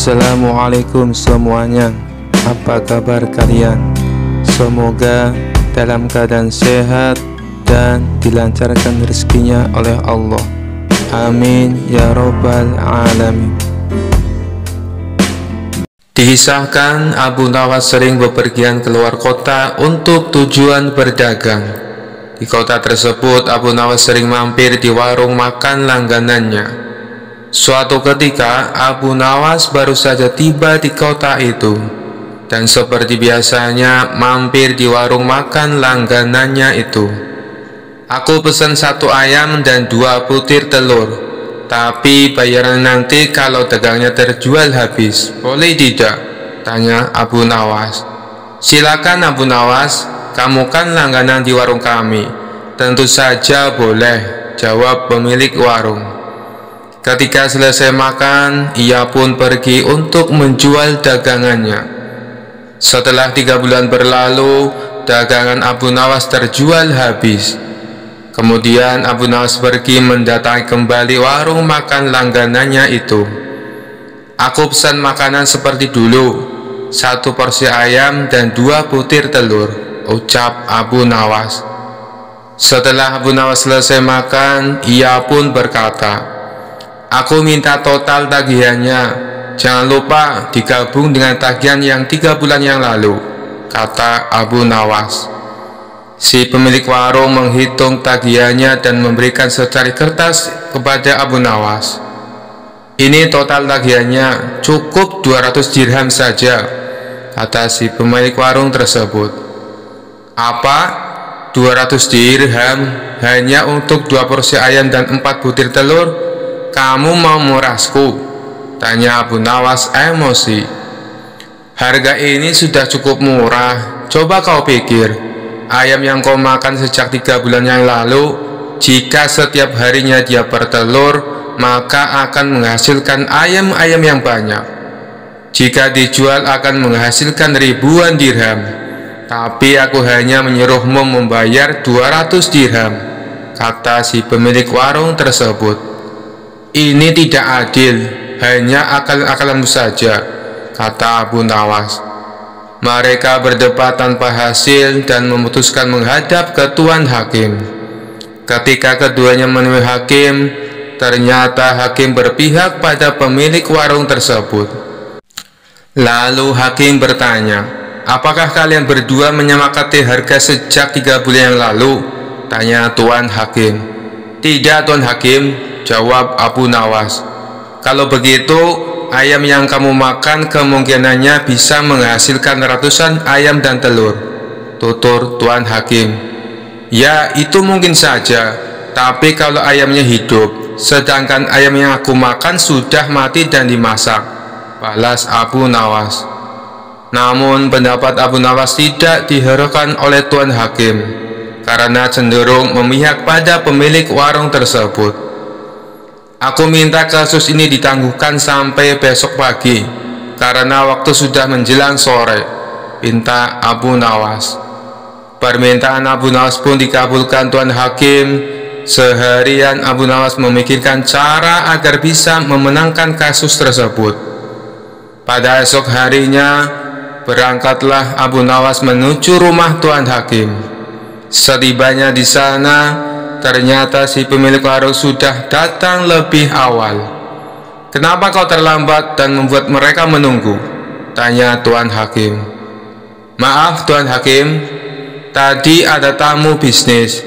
Assalamualaikum semuanya Apa kabar kalian? Semoga dalam keadaan sehat dan dilancarkan rezekinya oleh Allah Amin Ya Rabbal Alamin Dihisahkan Abu Nawas sering bepergian keluar kota untuk tujuan berdagang di kota tersebut, Abu Nawas sering mampir di warung makan langganannya. Suatu ketika Abu Nawas baru saja tiba di kota itu dan seperti biasanya mampir di warung makan langganannya itu. Aku pesan satu ayam dan dua butir telur, tapi bayaran nanti kalau dagangnya terjual habis. Boleh tidak? Tanya Abu Nawas. Silakan Abu Nawas, kamu kan langganan di warung kami. Tentu saja boleh, jawab pemilik warung. Ketika selesai makan, ia pun pergi untuk menjual dagangannya. Setelah tiga bulan berlalu, dagangan Abu Nawas terjual habis. Kemudian Abu Nawas pergi mendatangi kembali warung makan langganannya itu. Aku pesan makanan seperti dulu, satu porsi ayam dan dua butir telur, ucap Abu Nawas. Setelah Abu Nawas selesai makan, ia pun berkata, Aku minta total tagihannya. Jangan lupa digabung dengan tagihan yang tiga bulan yang lalu, kata Abu Nawas. Si pemilik warung menghitung tagihannya dan memberikan secari kertas kepada Abu Nawas. Ini total tagihannya cukup 200 dirham saja, kata si pemilik warung tersebut. Apa? 200 dirham hanya untuk dua porsi ayam dan empat butir telur? kamu mau murasku? Tanya Abu Nawas emosi. Harga ini sudah cukup murah. Coba kau pikir, ayam yang kau makan sejak tiga bulan yang lalu, jika setiap harinya dia bertelur, maka akan menghasilkan ayam-ayam yang banyak. Jika dijual akan menghasilkan ribuan dirham. Tapi aku hanya menyuruhmu membayar 200 dirham, kata si pemilik warung tersebut. Ini tidak adil, hanya akal akalmu saja, kata Abu Nawas. Mereka berdebat tanpa hasil dan memutuskan menghadap ke Tuan Hakim. Ketika keduanya menemui Hakim, ternyata Hakim berpihak pada pemilik warung tersebut. Lalu Hakim bertanya, apakah kalian berdua menyamakati harga sejak tiga bulan yang lalu? Tanya Tuan Hakim. Tidak Tuan Hakim, jawab Abu Nawas. Kalau begitu, ayam yang kamu makan kemungkinannya bisa menghasilkan ratusan ayam dan telur. Tutur Tuan Hakim. Ya, itu mungkin saja. Tapi kalau ayamnya hidup, sedangkan ayam yang aku makan sudah mati dan dimasak. Balas Abu Nawas. Namun pendapat Abu Nawas tidak diherukan oleh Tuan Hakim karena cenderung memihak pada pemilik warung tersebut. Aku minta kasus ini ditangguhkan sampai besok pagi karena waktu sudah menjelang sore. Pinta Abu Nawas. Permintaan Abu Nawas pun dikabulkan Tuan Hakim Seharian Abu Nawas memikirkan cara agar bisa memenangkan kasus tersebut. Pada esok harinya, berangkatlah Abu Nawas menuju rumah Tuan Hakim. Setibanya di sana, ternyata si pemilik warung sudah datang lebih awal. Kenapa kau terlambat dan membuat mereka menunggu? Tanya Tuan Hakim. Maaf Tuan Hakim, tadi ada tamu bisnis.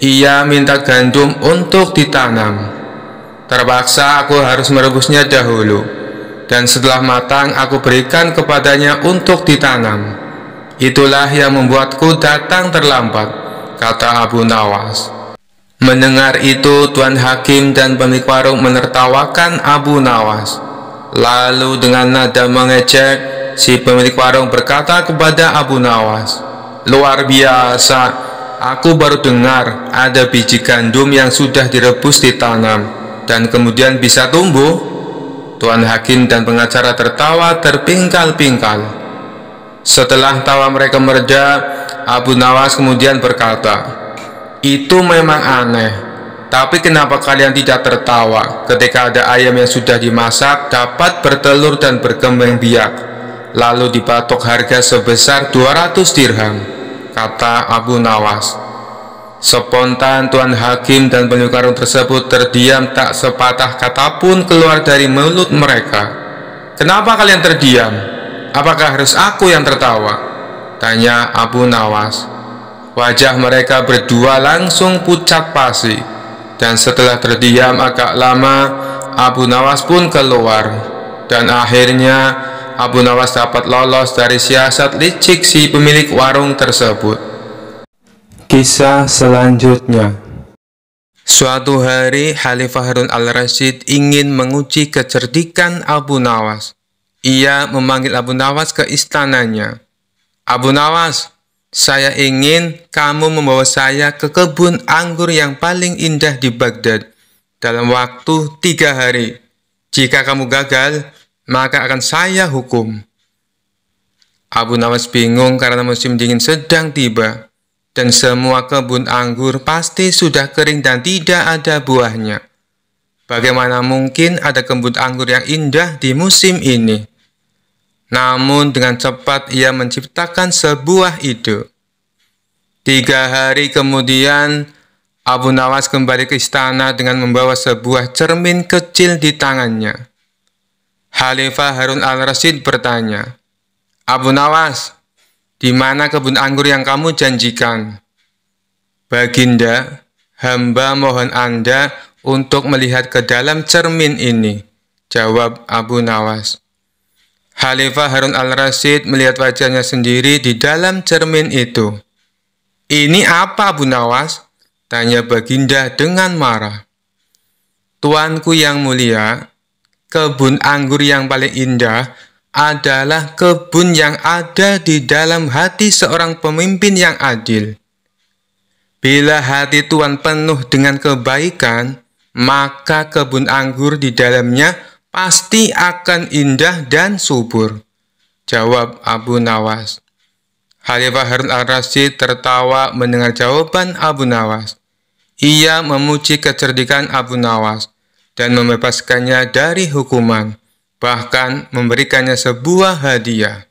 Ia minta gandum untuk ditanam. Terpaksa aku harus merebusnya dahulu. Dan setelah matang aku berikan kepadanya untuk ditanam. Itulah yang membuatku datang terlambat, kata Abu Nawas. Mendengar itu Tuan Hakim dan pemilik warung menertawakan Abu Nawas. Lalu dengan nada mengecek, si pemilik warung berkata kepada Abu Nawas, Luar biasa, aku baru dengar ada biji gandum yang sudah direbus ditanam dan kemudian bisa tumbuh. Tuan Hakim dan pengacara tertawa terpingkal-pingkal. Setelah tawa mereka mereda, Abu Nawas kemudian berkata, itu memang aneh. Tapi kenapa kalian tidak tertawa ketika ada ayam yang sudah dimasak dapat bertelur dan berkembang biak lalu dipatok harga sebesar 200 dirham kata Abu Nawas Sepontan Tuan Hakim dan penyukarung tersebut terdiam tak sepatah kata pun keluar dari mulut mereka. Kenapa kalian terdiam? Apakah harus aku yang tertawa? Tanya Abu Nawas. Wajah mereka berdua langsung pucat pasi dan setelah terdiam agak lama Abu Nawas pun keluar dan akhirnya Abu Nawas dapat lolos dari siasat licik si pemilik warung tersebut. Kisah selanjutnya Suatu hari Khalifah Harun al-Rashid ingin menguji kecerdikan Abu Nawas. Ia memanggil Abu Nawas ke istananya. Abu Nawas, saya ingin kamu membawa saya ke kebun anggur yang paling indah di Baghdad dalam waktu tiga hari. Jika kamu gagal, maka akan saya hukum. Abu Nawas bingung karena musim dingin sedang tiba, dan semua kebun anggur pasti sudah kering dan tidak ada buahnya. Bagaimana mungkin ada kebun anggur yang indah di musim ini? Namun dengan cepat ia menciptakan sebuah ide. Tiga hari kemudian, Abu Nawas kembali ke istana dengan membawa sebuah cermin kecil di tangannya. Khalifah Harun al rasid bertanya, Abu Nawas, di mana kebun anggur yang kamu janjikan? Baginda, hamba mohon Anda untuk melihat ke dalam cermin ini, jawab Abu Nawas. Khalifah Harun al-Rasyid melihat wajahnya sendiri di dalam cermin itu. Ini apa Bu Nawas? Tanya Baginda dengan marah. Tuanku yang mulia, kebun anggur yang paling indah adalah kebun yang ada di dalam hati seorang pemimpin yang adil. Bila hati Tuan penuh dengan kebaikan, maka kebun anggur di dalamnya pasti akan indah dan subur. Jawab Abu Nawas. Khalifah Harun al-Rasyid tertawa mendengar jawaban Abu Nawas. Ia memuji kecerdikan Abu Nawas dan membebaskannya dari hukuman, bahkan memberikannya sebuah hadiah.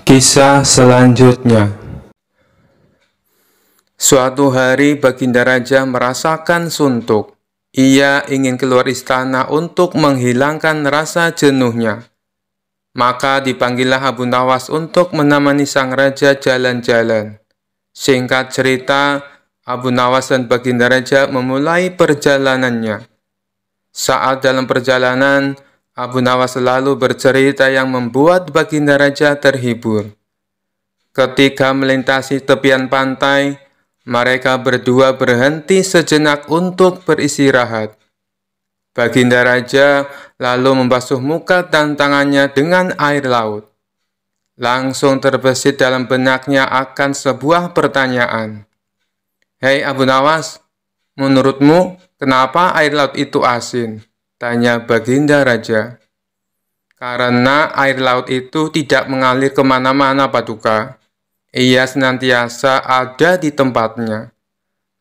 Kisah selanjutnya Suatu hari Baginda Raja merasakan suntuk. Ia ingin keluar istana untuk menghilangkan rasa jenuhnya. Maka dipanggillah Abu Nawas untuk menemani sang raja jalan-jalan. Singkat cerita, Abu Nawas dan Baginda Raja memulai perjalanannya. Saat dalam perjalanan, Abu Nawas selalu bercerita yang membuat Baginda Raja terhibur. Ketika melintasi tepian pantai, mereka berdua berhenti sejenak untuk beristirahat. Baginda Raja lalu membasuh muka dan tangannya dengan air laut. Langsung terbesit dalam benaknya akan sebuah pertanyaan. Hei Abu Nawas, menurutmu kenapa air laut itu asin? Tanya Baginda Raja. Karena air laut itu tidak mengalir kemana-mana, Paduka ia senantiasa ada di tempatnya.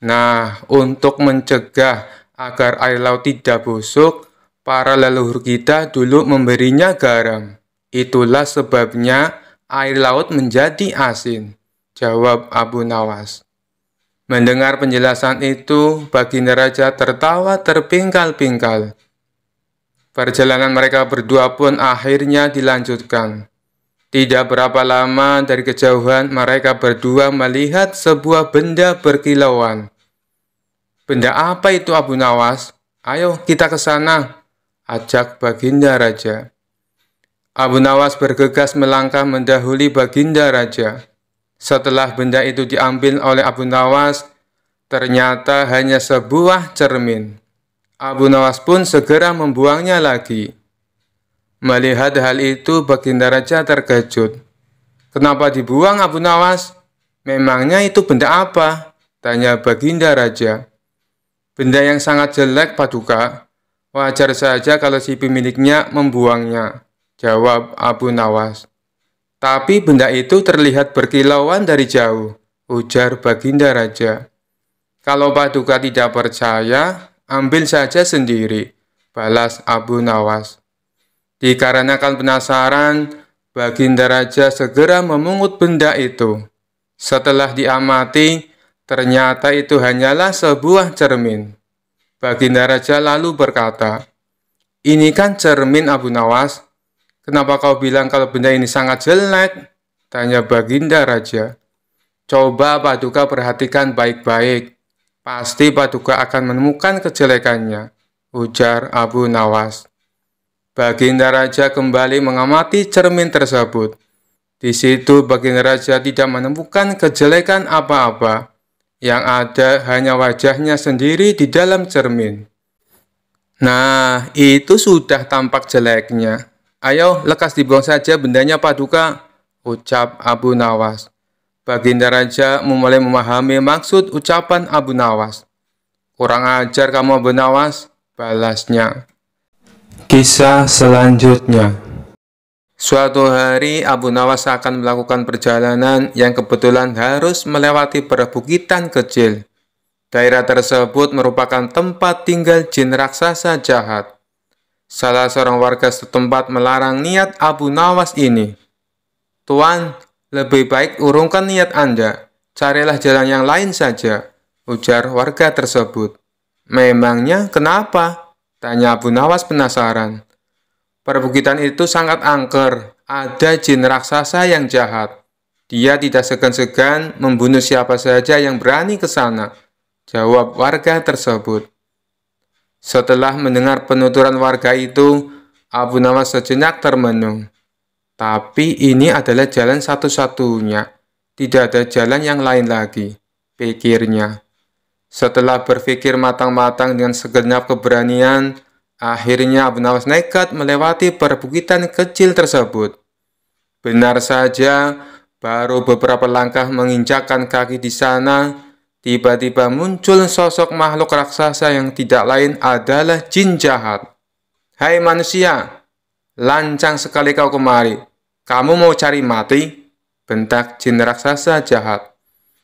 Nah, untuk mencegah agar air laut tidak busuk, para leluhur kita dulu memberinya garam. Itulah sebabnya air laut menjadi asin, jawab Abu Nawas. Mendengar penjelasan itu, Baginda Raja tertawa terpingkal-pingkal. Perjalanan mereka berdua pun akhirnya dilanjutkan. Tidak berapa lama dari kejauhan mereka berdua melihat sebuah benda berkilauan. Benda apa itu Abu Nawas? Ayo kita ke sana, ajak Baginda Raja. Abu Nawas bergegas melangkah mendahului Baginda Raja. Setelah benda itu diambil oleh Abu Nawas, ternyata hanya sebuah cermin. Abu Nawas pun segera membuangnya lagi. Melihat hal itu, Baginda Raja terkejut. Kenapa dibuang Abu Nawas? Memangnya itu benda apa? Tanya Baginda Raja. Benda yang sangat jelek, Paduka. Wajar saja kalau si pemiliknya membuangnya, jawab Abu Nawas. Tapi benda itu terlihat berkilauan dari jauh, ujar Baginda Raja. Kalau Paduka tidak percaya, ambil saja sendiri, balas Abu Nawas. Dikarenakan penasaran, Baginda Raja segera memungut benda itu. Setelah diamati, ternyata itu hanyalah sebuah cermin. Baginda Raja lalu berkata, Ini kan cermin Abu Nawas, kenapa kau bilang kalau benda ini sangat jelek? Tanya Baginda Raja. Coba Paduka perhatikan baik-baik. Pasti Paduka akan menemukan kejelekannya, ujar Abu Nawas. Baginda Raja kembali mengamati cermin tersebut. Di situ Baginda Raja tidak menemukan kejelekan apa-apa. Yang ada hanya wajahnya sendiri di dalam cermin. Nah, itu sudah tampak jeleknya. Ayo, lekas dibuang saja bendanya paduka, ucap Abu Nawas. Baginda Raja memulai memahami maksud ucapan Abu Nawas. Kurang ajar kamu Abu Nawas, balasnya. Kisah selanjutnya Suatu hari Abu Nawas akan melakukan perjalanan yang kebetulan harus melewati perbukitan kecil. Daerah tersebut merupakan tempat tinggal jin raksasa jahat. Salah seorang warga setempat melarang niat Abu Nawas ini. Tuan, lebih baik urungkan niat Anda. Carilah jalan yang lain saja, ujar warga tersebut. Memangnya kenapa? Tanya Abu Nawas penasaran. Perbukitan itu sangat angker. Ada jin raksasa yang jahat. Dia tidak segan-segan membunuh siapa saja yang berani ke sana. Jawab warga tersebut. Setelah mendengar penuturan warga itu, Abu Nawas sejenak termenung. Tapi ini adalah jalan satu-satunya. Tidak ada jalan yang lain lagi, pikirnya. Setelah berpikir matang-matang dengan segenap keberanian, akhirnya Abu Nawas nekat melewati perbukitan kecil tersebut. Benar saja, baru beberapa langkah menginjakan kaki di sana, tiba-tiba muncul sosok makhluk raksasa yang tidak lain adalah jin jahat. Hai manusia, lancang sekali kau kemari. Kamu mau cari mati? Bentak jin raksasa jahat.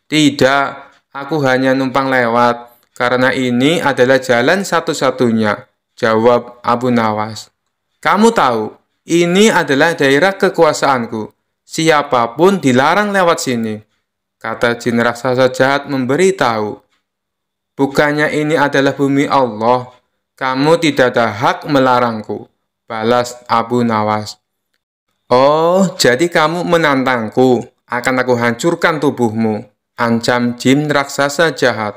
Tidak, Aku hanya numpang lewat, karena ini adalah jalan satu-satunya, jawab Abu Nawas. Kamu tahu, ini adalah daerah kekuasaanku. Siapapun dilarang lewat sini, kata jin raksasa jahat memberitahu. Bukannya ini adalah bumi Allah, kamu tidak ada hak melarangku, balas Abu Nawas. Oh, jadi kamu menantangku, akan aku hancurkan tubuhmu, ancam jin raksasa jahat.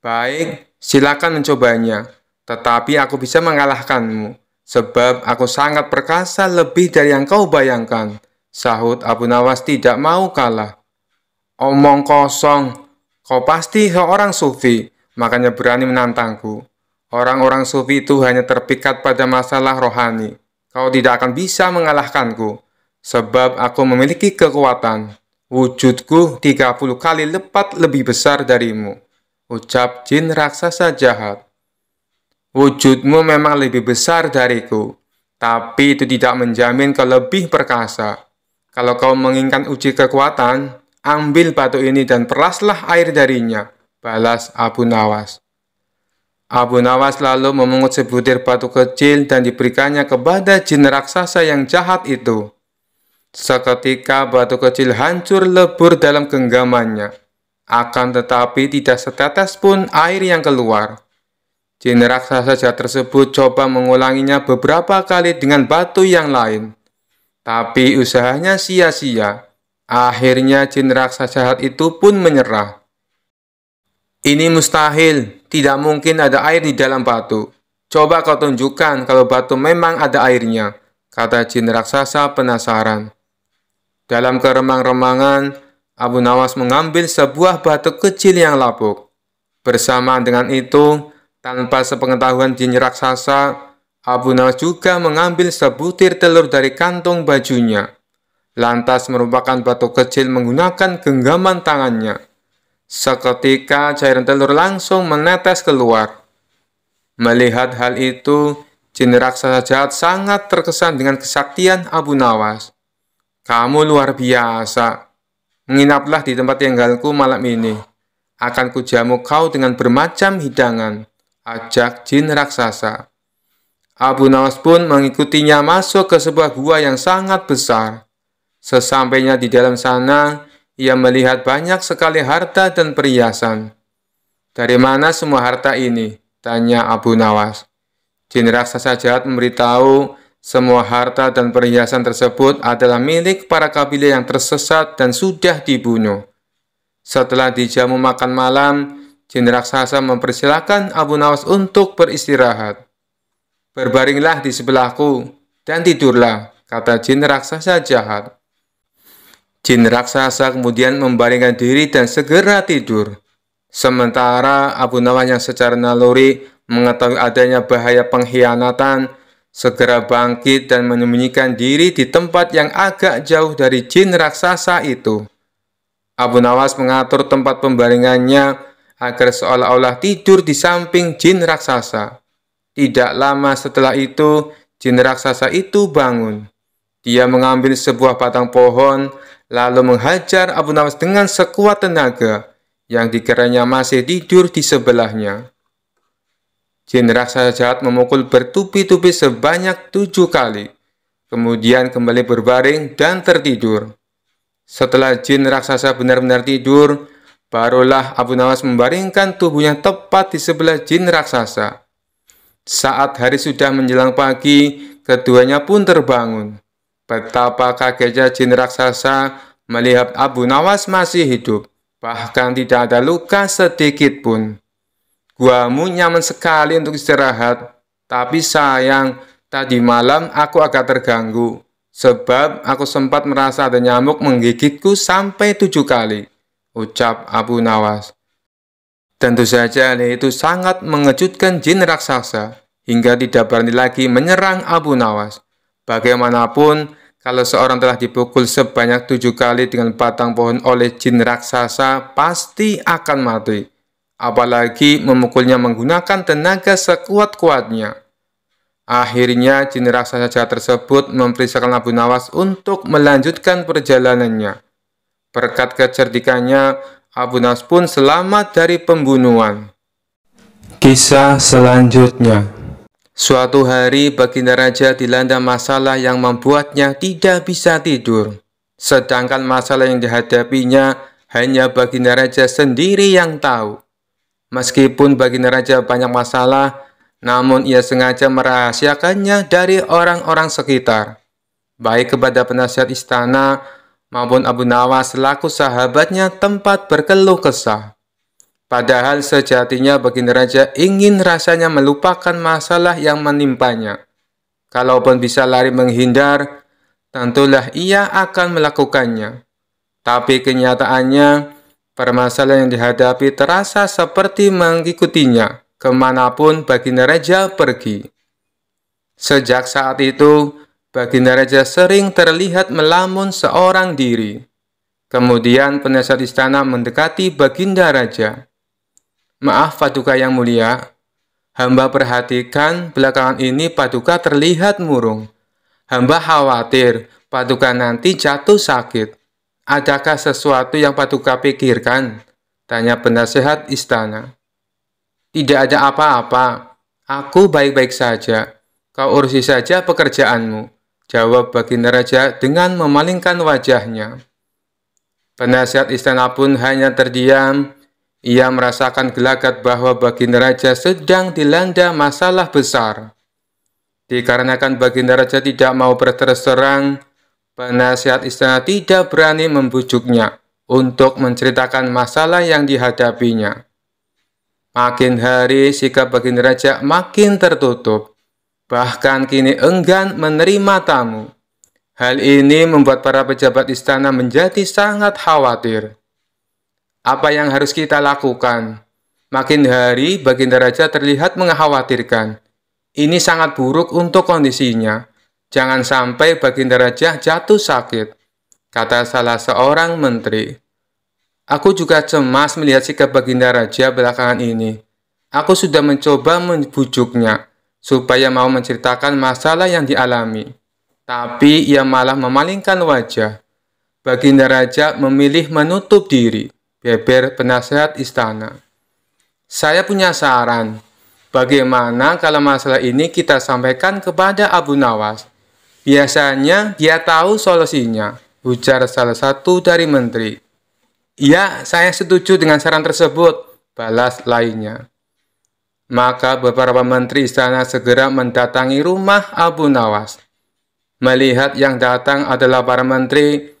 Baik, silakan mencobanya, tetapi aku bisa mengalahkanmu, sebab aku sangat perkasa lebih dari yang kau bayangkan. Sahut Abu Nawas tidak mau kalah. Omong kosong, kau pasti seorang sufi, makanya berani menantangku. Orang-orang sufi itu hanya terpikat pada masalah rohani. Kau tidak akan bisa mengalahkanku, sebab aku memiliki kekuatan. Wujudku 30 kali lipat lebih besar darimu, ucap jin raksasa jahat. Wujudmu memang lebih besar dariku, tapi itu tidak menjamin kau lebih perkasa. Kalau kau menginginkan uji kekuatan, ambil batu ini dan peraslah air darinya, balas Abu Nawas. Abu Nawas lalu memungut sebutir batu kecil dan diberikannya kepada jin raksasa yang jahat itu. Seketika batu kecil hancur lebur dalam genggamannya. Akan tetapi tidak setetes pun air yang keluar. Jin raksasa jahat tersebut coba mengulanginya beberapa kali dengan batu yang lain. Tapi usahanya sia-sia. Akhirnya jin raksasa jahat itu pun menyerah. Ini mustahil, tidak mungkin ada air di dalam batu. Coba kau tunjukkan kalau batu memang ada airnya, kata jin raksasa penasaran. Dalam keremang-remangan, Abu Nawas mengambil sebuah batu kecil yang lapuk. Bersamaan dengan itu, tanpa sepengetahuan jin raksasa, Abu Nawas juga mengambil sebutir telur dari kantong bajunya. Lantas merupakan batu kecil menggunakan genggaman tangannya. Seketika cairan telur langsung menetes keluar. Melihat hal itu, jin raksasa jahat sangat terkesan dengan kesaktian Abu Nawas. Kamu luar biasa. Menginaplah di tempat tinggalku malam ini. Akan kujamu kau dengan bermacam hidangan. Ajak jin raksasa. Abu Nawas pun mengikutinya masuk ke sebuah gua yang sangat besar. Sesampainya di dalam sana, ia melihat banyak sekali harta dan perhiasan. Dari mana semua harta ini? Tanya Abu Nawas. Jin raksasa jahat memberitahu semua harta dan perhiasan tersebut adalah milik para kabilah yang tersesat dan sudah dibunuh. Setelah dijamu makan malam, jin raksasa mempersilahkan Abu Nawas untuk beristirahat. Berbaringlah di sebelahku dan tidurlah, kata jin raksasa jahat. Jin raksasa kemudian membaringkan diri dan segera tidur. Sementara Abu Nawas yang secara naluri mengetahui adanya bahaya pengkhianatan, Segera bangkit dan menyembunyikan diri di tempat yang agak jauh dari jin raksasa itu. Abu Nawas mengatur tempat pembaringannya agar seolah-olah tidur di samping jin raksasa. Tidak lama setelah itu, jin raksasa itu bangun. Dia mengambil sebuah batang pohon, lalu menghajar Abu Nawas dengan sekuat tenaga, yang dikiranya masih tidur di sebelahnya. Jin raksasa jahat memukul bertubi-tubi sebanyak tujuh kali, kemudian kembali berbaring dan tertidur. Setelah jin raksasa benar-benar tidur, barulah Abu Nawas membaringkan tubuhnya tepat di sebelah jin raksasa. Saat hari sudah menjelang pagi, keduanya pun terbangun. Betapa kagetnya jin raksasa melihat Abu Nawas masih hidup, bahkan tidak ada luka sedikit pun. Guamu nyaman sekali untuk istirahat, tapi sayang, tadi malam aku agak terganggu, sebab aku sempat merasa ada nyamuk menggigitku sampai tujuh kali, ucap Abu Nawas. Tentu saja hal itu sangat mengejutkan jin raksasa, hingga tidak berani lagi menyerang Abu Nawas. Bagaimanapun, kalau seorang telah dipukul sebanyak tujuh kali dengan batang pohon oleh jin raksasa, pasti akan mati apalagi memukulnya menggunakan tenaga sekuat-kuatnya. Akhirnya, jin raksasa tersebut memperisakan Abu Nawas untuk melanjutkan perjalanannya. Berkat kecerdikannya, Abu Nawas pun selamat dari pembunuhan. Kisah selanjutnya Suatu hari, Baginda Raja dilanda masalah yang membuatnya tidak bisa tidur. Sedangkan masalah yang dihadapinya hanya Baginda Raja sendiri yang tahu. Meskipun baginda raja banyak masalah, namun ia sengaja merahasiakannya dari orang-orang sekitar, baik kepada penasihat istana maupun Abu Nawas selaku sahabatnya tempat berkeluh kesah. Padahal sejatinya Baginda Raja ingin rasanya melupakan masalah yang menimpanya. Kalaupun bisa lari menghindar, tentulah ia akan melakukannya. Tapi kenyataannya, Permasalahan yang dihadapi terasa seperti mengikutinya kemanapun Baginda Raja pergi. Sejak saat itu, Baginda Raja sering terlihat melamun seorang diri. Kemudian penasihat istana mendekati Baginda Raja. Maaf Paduka yang mulia, hamba perhatikan belakangan ini Paduka terlihat murung. Hamba khawatir Paduka nanti jatuh sakit. Adakah sesuatu yang Paduka pikirkan? Tanya penasehat istana. Tidak ada apa-apa. Aku baik-baik saja. Kau urusi saja pekerjaanmu. Jawab Baginda Raja dengan memalingkan wajahnya. Penasehat istana pun hanya terdiam. Ia merasakan gelagat bahwa Baginda Raja sedang dilanda masalah besar. Dikarenakan Baginda Raja tidak mau berterus terang, Penasihat istana tidak berani membujuknya untuk menceritakan masalah yang dihadapinya. Makin hari sikap Baginda Raja makin tertutup, bahkan kini enggan menerima tamu. Hal ini membuat para pejabat istana menjadi sangat khawatir. Apa yang harus kita lakukan? Makin hari Baginda Raja terlihat mengkhawatirkan. Ini sangat buruk untuk kondisinya. Jangan sampai Baginda Raja jatuh sakit, kata salah seorang menteri. Aku juga cemas melihat sikap Baginda Raja belakangan ini. Aku sudah mencoba membujuknya supaya mau menceritakan masalah yang dialami. Tapi ia malah memalingkan wajah. Baginda Raja memilih menutup diri, beber penasehat istana. Saya punya saran, bagaimana kalau masalah ini kita sampaikan kepada Abu Nawas Biasanya dia tahu solusinya, ujar salah satu dari menteri. "Ya, saya setuju dengan saran tersebut, balas lainnya. Maka beberapa menteri istana segera mendatangi rumah Abu Nawas. Melihat yang datang adalah para menteri,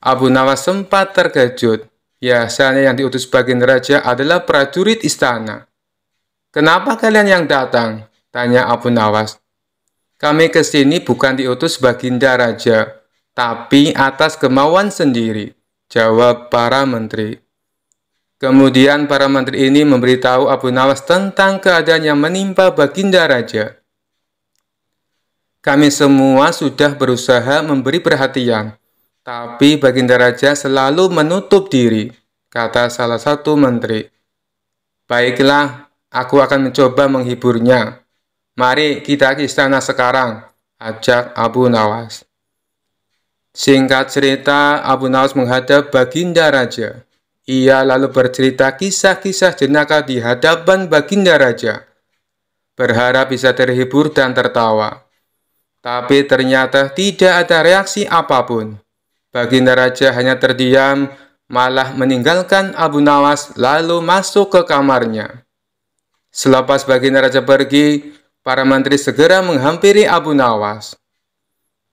Abu Nawas sempat terkejut. Biasanya yang diutus bagian raja adalah prajurit istana. Kenapa kalian yang datang? Tanya Abu Nawas. Kami ke sini bukan diutus baginda raja, tapi atas kemauan sendiri, jawab para menteri. Kemudian para menteri ini memberitahu Abu Nawas tentang keadaan yang menimpa baginda raja. Kami semua sudah berusaha memberi perhatian, tapi baginda raja selalu menutup diri, kata salah satu menteri. Baiklah, aku akan mencoba menghiburnya, Mari kita ke istana sekarang, ajak Abu Nawas. Singkat cerita, Abu Nawas menghadap Baginda Raja. Ia lalu bercerita kisah-kisah jenaka di hadapan Baginda Raja. Berharap bisa terhibur dan tertawa. Tapi ternyata tidak ada reaksi apapun. Baginda Raja hanya terdiam, malah meninggalkan Abu Nawas lalu masuk ke kamarnya. Selepas Baginda Raja pergi, Para menteri segera menghampiri Abu Nawas.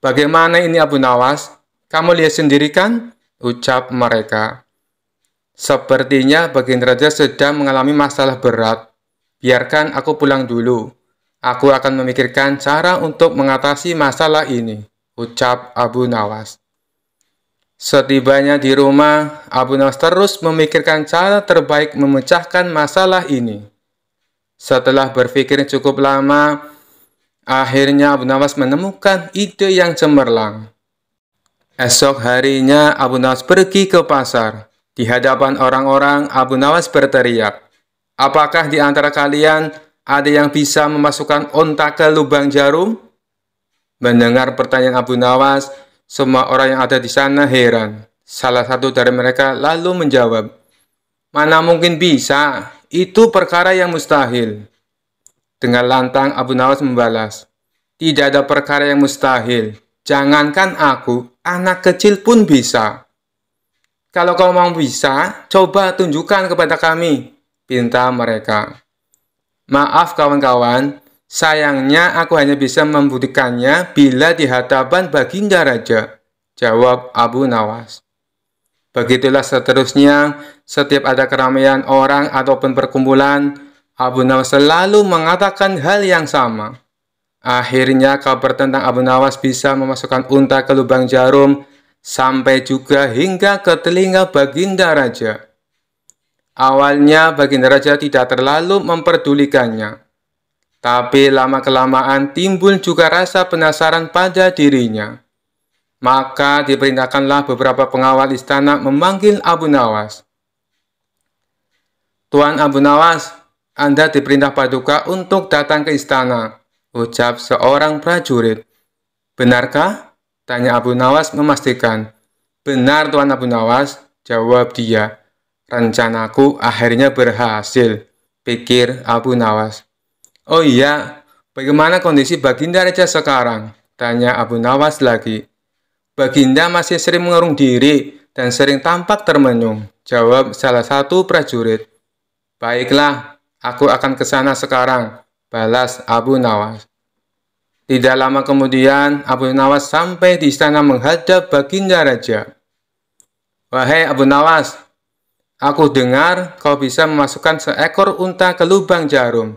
Bagaimana ini Abu Nawas? Kamu lihat sendiri kan? Ucap mereka. Sepertinya Baginda Raja sedang mengalami masalah berat. Biarkan aku pulang dulu. Aku akan memikirkan cara untuk mengatasi masalah ini. Ucap Abu Nawas. Setibanya di rumah, Abu Nawas terus memikirkan cara terbaik memecahkan masalah ini. Setelah berpikir cukup lama, akhirnya Abu Nawas menemukan ide yang cemerlang. Esok harinya Abu Nawas pergi ke pasar. Di hadapan orang-orang, Abu Nawas berteriak, Apakah di antara kalian ada yang bisa memasukkan onta ke lubang jarum? Mendengar pertanyaan Abu Nawas, semua orang yang ada di sana heran. Salah satu dari mereka lalu menjawab, Mana mungkin bisa? Itu perkara yang mustahil. Dengan lantang Abu Nawas membalas, Tidak ada perkara yang mustahil. Jangankan aku, anak kecil pun bisa. Kalau kau mau bisa, coba tunjukkan kepada kami, pinta mereka. Maaf kawan-kawan, sayangnya aku hanya bisa membuktikannya bila di hadapan baginda raja, jawab Abu Nawas. Begitulah seterusnya, setiap ada keramaian orang ataupun perkumpulan, Abu Nawas selalu mengatakan hal yang sama. Akhirnya kabar tentang Abu Nawas bisa memasukkan unta ke lubang jarum sampai juga hingga ke telinga Baginda Raja. Awalnya Baginda Raja tidak terlalu memperdulikannya. Tapi lama-kelamaan timbul juga rasa penasaran pada dirinya. Maka diperintahkanlah beberapa pengawal istana memanggil Abu Nawas. Tuan Abu Nawas, Anda diperintah paduka untuk datang ke istana, ucap seorang prajurit. Benarkah? Tanya Abu Nawas memastikan. Benar Tuan Abu Nawas, jawab dia. Rencanaku akhirnya berhasil, pikir Abu Nawas. Oh iya, bagaimana kondisi Baginda Raja sekarang? Tanya Abu Nawas lagi. Baginda masih sering mengurung diri dan sering tampak termenung, jawab salah satu prajurit. Baiklah, aku akan ke sana sekarang, balas Abu Nawas. Tidak lama kemudian, Abu Nawas sampai di istana menghadap Baginda Raja. Wahai Abu Nawas, aku dengar kau bisa memasukkan seekor unta ke lubang jarum.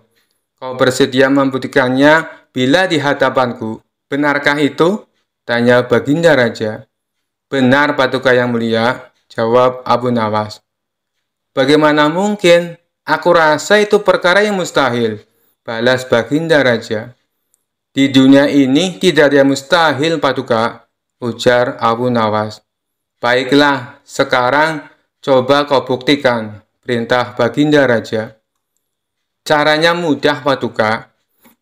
Kau bersedia membuktikannya bila di hadapanku. Benarkah itu? Tanya Baginda Raja. Benar patuka yang mulia, jawab Abu Nawas. Bagaimana mungkin? Aku rasa itu perkara yang mustahil, balas Baginda Raja. Di dunia ini tidak ada yang mustahil, patuka, ujar Abu Nawas. Baiklah, sekarang coba kau buktikan perintah Baginda Raja. Caranya mudah, patuka,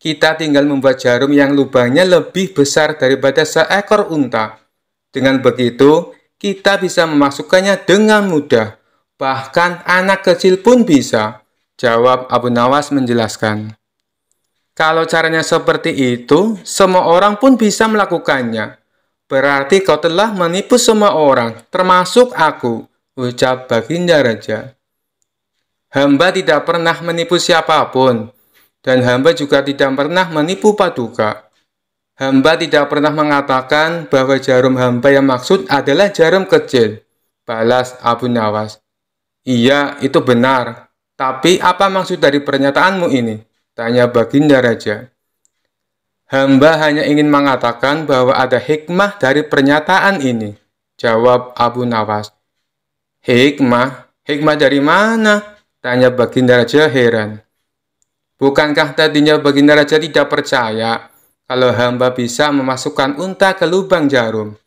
kita tinggal membuat jarum yang lubangnya lebih besar daripada seekor unta. Dengan begitu, kita bisa memasukkannya dengan mudah. Bahkan anak kecil pun bisa. Jawab Abu Nawas menjelaskan. Kalau caranya seperti itu, semua orang pun bisa melakukannya. Berarti kau telah menipu semua orang, termasuk aku, ucap Baginda Raja. Hamba tidak pernah menipu siapapun, dan hamba juga tidak pernah menipu paduka. Hamba tidak pernah mengatakan bahwa jarum hamba yang maksud adalah jarum kecil. Balas Abu Nawas. Iya, itu benar. Tapi apa maksud dari pernyataanmu ini? Tanya Baginda Raja. Hamba hanya ingin mengatakan bahwa ada hikmah dari pernyataan ini. Jawab Abu Nawas. Hikmah? Hikmah dari mana? Tanya Baginda Raja heran. Bukankah tadinya Baginda Raja tidak percaya kalau hamba bisa memasukkan unta ke lubang jarum?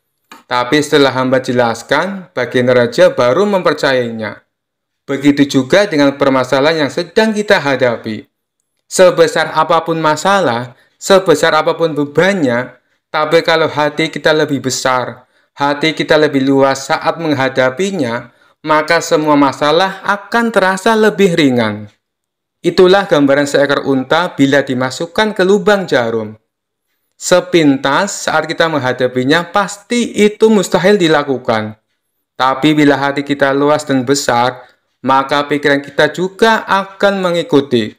Tapi setelah hamba jelaskan, Baginda Raja baru mempercayainya. Begitu juga dengan permasalahan yang sedang kita hadapi. Sebesar apapun masalah, sebesar apapun bebannya, tapi kalau hati kita lebih besar, hati kita lebih luas saat menghadapinya, maka semua masalah akan terasa lebih ringan. Itulah gambaran seekor unta bila dimasukkan ke lubang jarum. Sepintas saat kita menghadapinya pasti itu mustahil dilakukan. Tapi bila hati kita luas dan besar, maka pikiran kita juga akan mengikuti.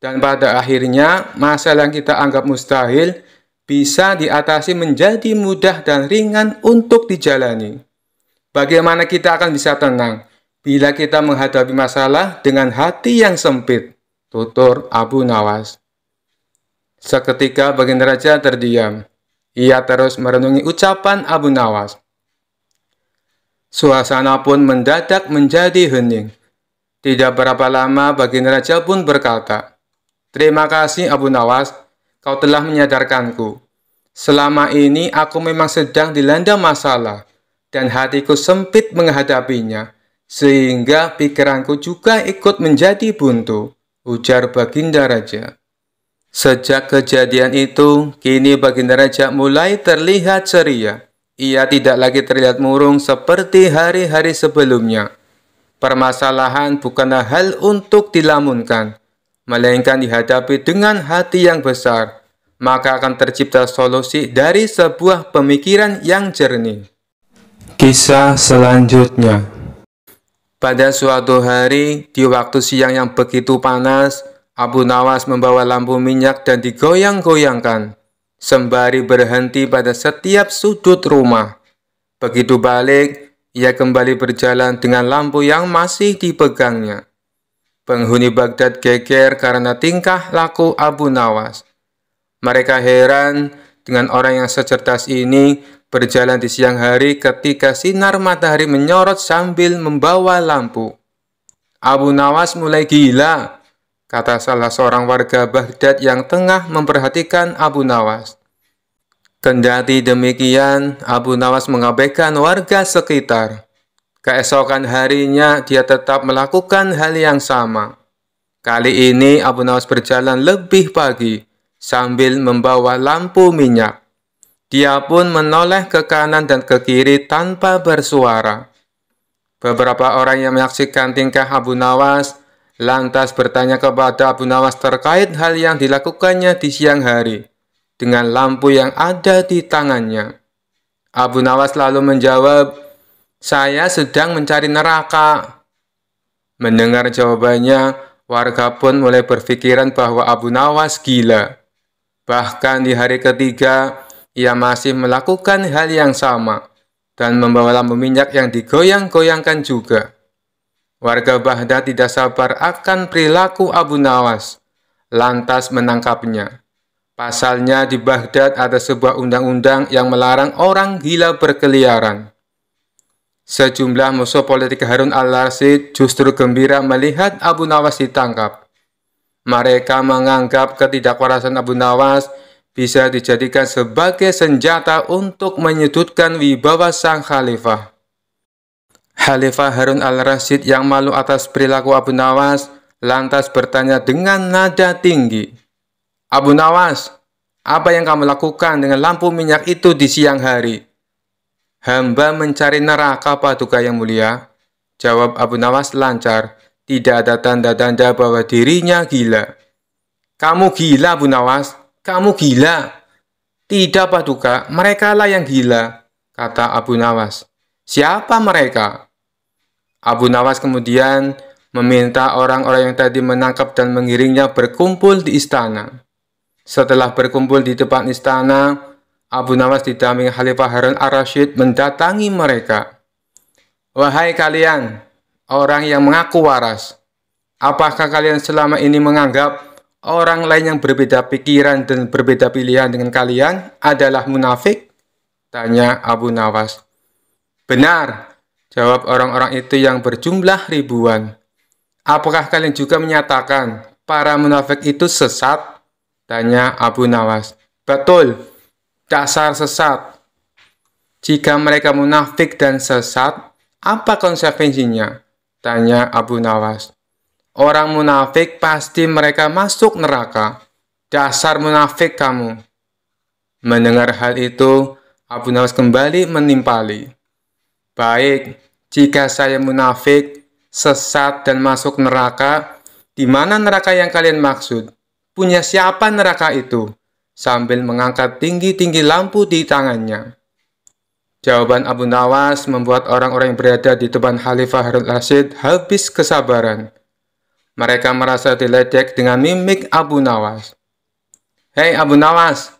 Dan pada akhirnya, masalah yang kita anggap mustahil bisa diatasi menjadi mudah dan ringan untuk dijalani. Bagaimana kita akan bisa tenang? Bila kita menghadapi masalah dengan hati yang sempit, tutur Abu Nawas. Seketika baginda raja terdiam. Ia terus merenungi ucapan Abu Nawas. Suasana pun mendadak menjadi hening. Tidak berapa lama baginda raja pun berkata, Terima kasih Abu Nawas, kau telah menyadarkanku. Selama ini aku memang sedang dilanda masalah, dan hatiku sempit menghadapinya sehingga pikiranku juga ikut menjadi buntu, ujar Baginda Raja. Sejak kejadian itu, kini Baginda Raja mulai terlihat ceria. Ia tidak lagi terlihat murung seperti hari-hari sebelumnya. Permasalahan bukanlah hal untuk dilamunkan, melainkan dihadapi dengan hati yang besar, maka akan tercipta solusi dari sebuah pemikiran yang jernih. Kisah selanjutnya pada suatu hari, di waktu siang yang begitu panas, Abu Nawas membawa lampu minyak dan digoyang-goyangkan, sembari berhenti pada setiap sudut rumah. Begitu balik, ia kembali berjalan dengan lampu yang masih dipegangnya. Penghuni Baghdad geger karena tingkah laku Abu Nawas. Mereka heran dengan orang yang secerdas ini berjalan di siang hari ketika sinar matahari menyorot sambil membawa lampu. Abu Nawas mulai gila, kata salah seorang warga Baghdad yang tengah memperhatikan Abu Nawas. Kendati demikian, Abu Nawas mengabaikan warga sekitar. Keesokan harinya, dia tetap melakukan hal yang sama. Kali ini, Abu Nawas berjalan lebih pagi sambil membawa lampu minyak. Dia pun menoleh ke kanan dan ke kiri tanpa bersuara. Beberapa orang yang menyaksikan tingkah Abu Nawas lantas bertanya kepada Abu Nawas terkait hal yang dilakukannya di siang hari dengan lampu yang ada di tangannya. Abu Nawas lalu menjawab, "Saya sedang mencari neraka." Mendengar jawabannya, warga pun mulai berpikiran bahwa Abu Nawas gila. Bahkan di hari ketiga, ia masih melakukan hal yang sama dan membawa lampu minyak yang digoyang-goyangkan juga. Warga Baghdad tidak sabar akan perilaku Abu Nawas, lantas menangkapnya. Pasalnya di Baghdad ada sebuah undang-undang yang melarang orang gila berkeliaran. Sejumlah musuh politik Harun al-Rasyid justru gembira melihat Abu Nawas ditangkap. Mereka menganggap ketidakwarasan Abu Nawas bisa dijadikan sebagai senjata untuk menyudutkan wibawa sang khalifah. Khalifah Harun al rashid yang malu atas perilaku Abu Nawas lantas bertanya dengan nada tinggi. Abu Nawas, apa yang kamu lakukan dengan lampu minyak itu di siang hari? Hamba mencari neraka paduka yang mulia. Jawab Abu Nawas lancar, tidak ada tanda-tanda bahwa dirinya gila. Kamu gila, Abu Nawas, kamu gila. Tidak paduka, lah yang gila, kata Abu Nawas. Siapa mereka? Abu Nawas kemudian meminta orang-orang yang tadi menangkap dan mengiringnya berkumpul di istana. Setelah berkumpul di depan istana, Abu Nawas didamping Khalifah Harun ar rashid mendatangi mereka. Wahai kalian, orang yang mengaku waras, apakah kalian selama ini menganggap Orang lain yang berbeda pikiran dan berbeda pilihan dengan kalian adalah munafik? Tanya Abu Nawas. Benar, jawab orang-orang itu yang berjumlah ribuan. Apakah kalian juga menyatakan para munafik itu sesat? Tanya Abu Nawas. Betul, dasar sesat. Jika mereka munafik dan sesat, apa konsekuensinya? Tanya Abu Nawas. Orang munafik pasti mereka masuk neraka. Dasar munafik kamu. Mendengar hal itu, Abu Nawas kembali menimpali. Baik, jika saya munafik, sesat dan masuk neraka, di mana neraka yang kalian maksud? Punya siapa neraka itu? Sambil mengangkat tinggi-tinggi lampu di tangannya. Jawaban Abu Nawas membuat orang-orang yang berada di depan Khalifah Harun Rashid habis kesabaran. Mereka merasa diledek dengan mimik Abu Nawas. Hei Abu Nawas,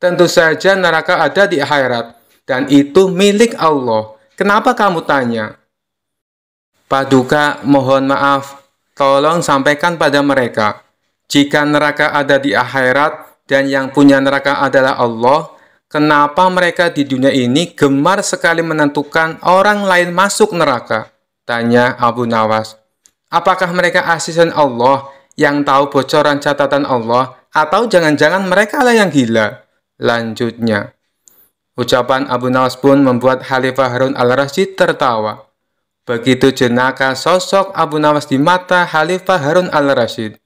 tentu saja neraka ada di akhirat dan itu milik Allah. Kenapa kamu tanya? Paduka, mohon maaf, tolong sampaikan pada mereka. Jika neraka ada di akhirat dan yang punya neraka adalah Allah, kenapa mereka di dunia ini gemar sekali menentukan orang lain masuk neraka? Tanya Abu Nawas. Apakah mereka asisten Allah yang tahu bocoran catatan Allah atau jangan-jangan mereka lah yang gila? Lanjutnya. Ucapan Abu Nawas pun membuat Khalifah Harun al-Rasyid tertawa. Begitu jenaka sosok Abu Nawas di mata Khalifah Harun al-Rasyid.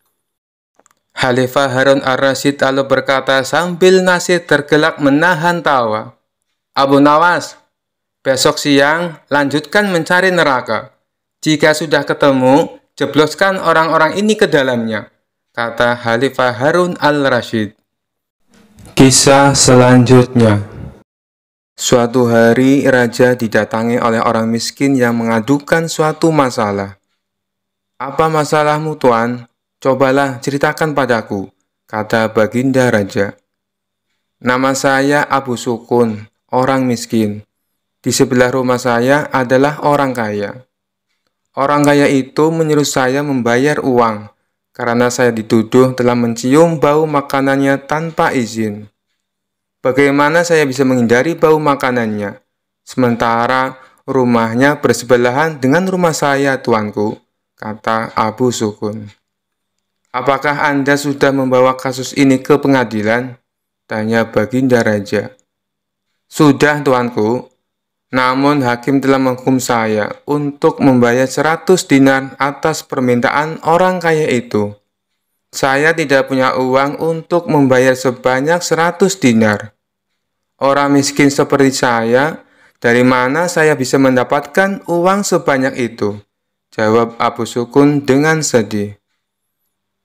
Khalifah Harun al-Rasyid lalu berkata sambil nasi tergelak menahan tawa. Abu Nawas, besok siang lanjutkan mencari neraka. Jika sudah ketemu, jebloskan orang-orang ini ke dalamnya, kata Khalifah Harun al-Rashid. Kisah selanjutnya Suatu hari raja didatangi oleh orang miskin yang mengadukan suatu masalah. Apa masalahmu tuan? Cobalah ceritakan padaku, kata baginda raja. Nama saya Abu Sukun, orang miskin. Di sebelah rumah saya adalah orang kaya. Orang kaya itu menyuruh saya membayar uang karena saya dituduh telah mencium bau makanannya tanpa izin. Bagaimana saya bisa menghindari bau makanannya? Sementara rumahnya bersebelahan dengan rumah saya, tuanku, kata Abu Sukun. Apakah Anda sudah membawa kasus ini ke pengadilan? Tanya Baginda Raja. Sudah, tuanku, namun hakim telah menghukum saya untuk membayar 100 dinar atas permintaan orang kaya itu. Saya tidak punya uang untuk membayar sebanyak 100 dinar. Orang miskin seperti saya, dari mana saya bisa mendapatkan uang sebanyak itu? Jawab Abu Sukun dengan sedih.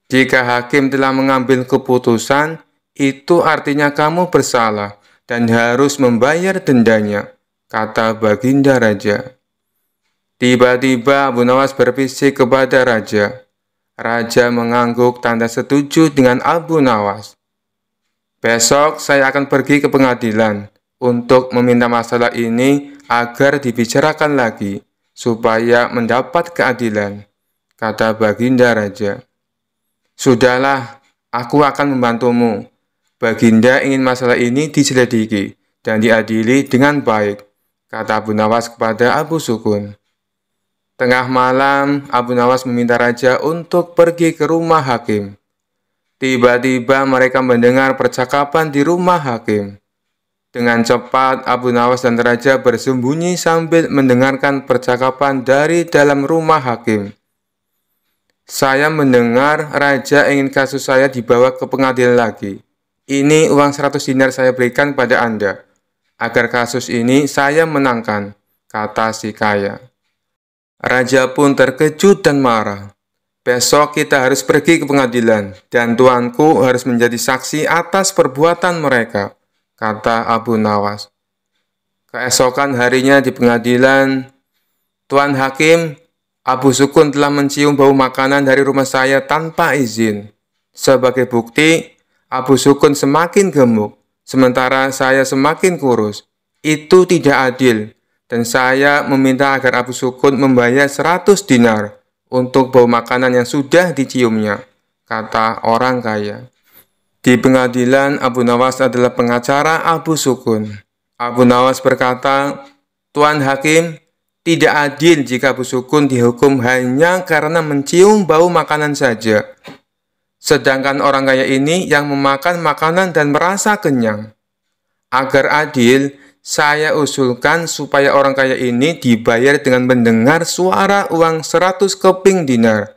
Jika hakim telah mengambil keputusan, itu artinya kamu bersalah dan harus membayar dendanya kata Baginda Raja. Tiba-tiba Abu Nawas berbisik kepada Raja. Raja mengangguk tanda setuju dengan Abu Nawas. Besok saya akan pergi ke pengadilan untuk meminta masalah ini agar dibicarakan lagi supaya mendapat keadilan, kata Baginda Raja. Sudahlah, aku akan membantumu. Baginda ingin masalah ini diselidiki dan diadili dengan baik kata Abu Nawas kepada Abu Sukun. Tengah malam, Abu Nawas meminta raja untuk pergi ke rumah hakim. Tiba-tiba mereka mendengar percakapan di rumah hakim. Dengan cepat, Abu Nawas dan raja bersembunyi sambil mendengarkan percakapan dari dalam rumah hakim. Saya mendengar raja ingin kasus saya dibawa ke pengadilan lagi. Ini uang 100 dinar saya berikan pada Anda agar kasus ini saya menangkan, kata si kaya. Raja pun terkejut dan marah. Besok kita harus pergi ke pengadilan, dan tuanku harus menjadi saksi atas perbuatan mereka, kata Abu Nawas. Keesokan harinya di pengadilan, Tuan Hakim, Abu Sukun telah mencium bau makanan dari rumah saya tanpa izin. Sebagai bukti, Abu Sukun semakin gemuk sementara saya semakin kurus. Itu tidak adil, dan saya meminta agar Abu Sukun membayar 100 dinar untuk bau makanan yang sudah diciumnya, kata orang kaya. Di pengadilan, Abu Nawas adalah pengacara Abu Sukun. Abu Nawas berkata, Tuan Hakim, tidak adil jika Abu Sukun dihukum hanya karena mencium bau makanan saja. Sedangkan orang kaya ini yang memakan makanan dan merasa kenyang. Agar adil, saya usulkan supaya orang kaya ini dibayar dengan mendengar suara uang 100 keping dinar,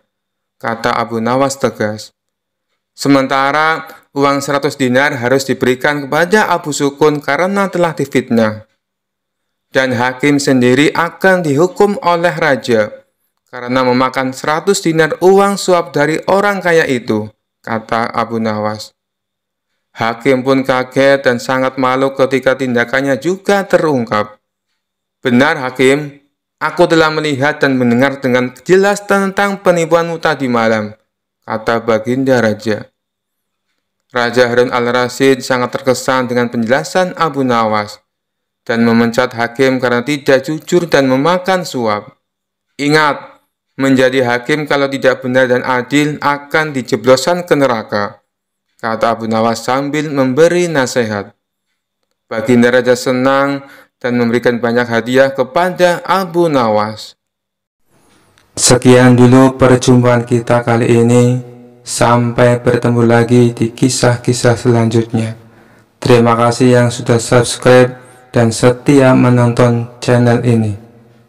kata Abu Nawas tegas. Sementara uang 100 dinar harus diberikan kepada Abu Sukun karena telah difitnah. Dan hakim sendiri akan dihukum oleh raja karena memakan 100 dinar uang suap dari orang kaya itu, kata Abu Nawas. Hakim pun kaget dan sangat malu ketika tindakannya juga terungkap. Benar Hakim, aku telah melihat dan mendengar dengan jelas tentang penipuanmu tadi malam, kata Baginda Raja. Raja Harun al-Rasid sangat terkesan dengan penjelasan Abu Nawas dan memencat hakim karena tidak jujur dan memakan suap. Ingat, menjadi hakim kalau tidak benar dan adil akan dijeblosan ke neraka, kata Abu Nawas sambil memberi nasihat. Baginda Raja senang dan memberikan banyak hadiah kepada Abu Nawas. Sekian dulu perjumpaan kita kali ini. Sampai bertemu lagi di kisah-kisah selanjutnya. Terima kasih yang sudah subscribe dan setia menonton channel ini.